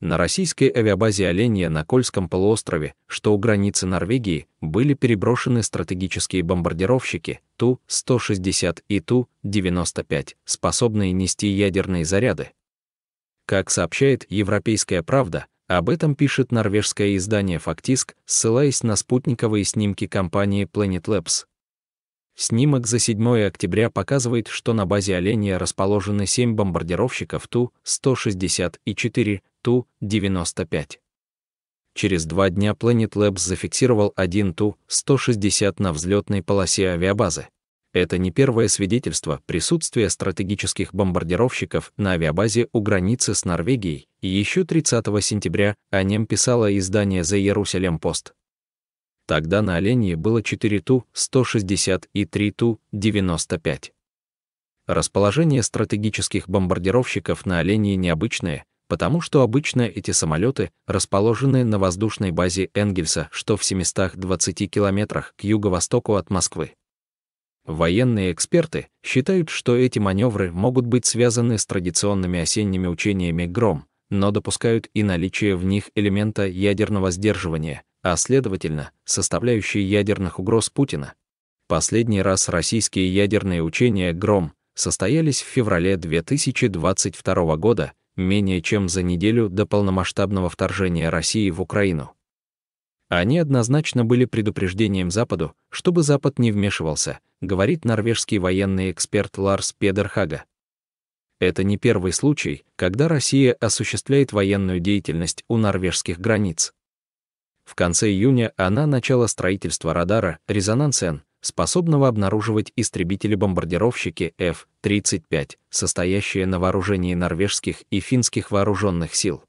На российской авиабазе «Оленья» на Кольском полуострове, что у границы Норвегии, были переброшены стратегические бомбардировщики Ту-160 и Ту-95, способные нести ядерные заряды. Как сообщает «Европейская правда», об этом пишет норвежское издание «Фактиск», ссылаясь на спутниковые снимки компании Planet Labs. Снимок за 7 октября показывает, что на базе «Оленья» расположены 7 бомбардировщиков Ту-160 и 4 Ту-95. Через два дня Planet Labs зафиксировал один Ту-160 на взлетной полосе авиабазы. Это не первое свидетельство присутствия стратегических бомбардировщиков на авиабазе у границы с Норвегией, и еще 30 сентября о нем писало издание The Jerusalem Post. Тогда на Оленье было 4 Ту-160 и 3 Ту-95. Расположение стратегических бомбардировщиков на Оленье необычное, потому что обычно эти самолеты расположены на воздушной базе Энгельса, что в 720 километрах к юго-востоку от Москвы. Военные эксперты считают, что эти маневры могут быть связаны с традиционными осенними учениями «Гром», но допускают и наличие в них элемента ядерного сдерживания, а следовательно, составляющей ядерных угроз Путина. Последний раз российские ядерные учения «Гром» состоялись в феврале 2022 года, менее чем за неделю до полномасштабного вторжения России в Украину. Они однозначно были предупреждением Западу, чтобы Запад не вмешивался, говорит норвежский военный эксперт Ларс Педерхага. Это не первый случай, когда Россия осуществляет военную деятельность у норвежских границ. В конце июня она начала строительство радара «Резонансен», способного обнаруживать истребители-бомбардировщики F-35, состоящие на вооружении норвежских и финских вооруженных сил.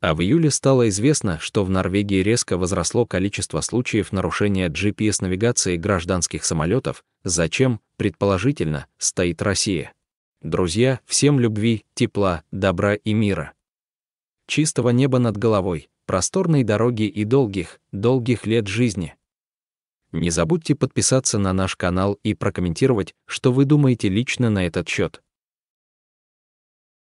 А в июле стало известно, что в Норвегии резко возросло количество случаев нарушения GPS-навигации гражданских самолетов, зачем, предположительно, стоит Россия. Друзья, всем любви, тепла, добра и мира. Чистого неба над головой, просторной дороги и долгих, долгих лет жизни. Не забудьте подписаться на наш канал и прокомментировать, что вы думаете лично на этот счет.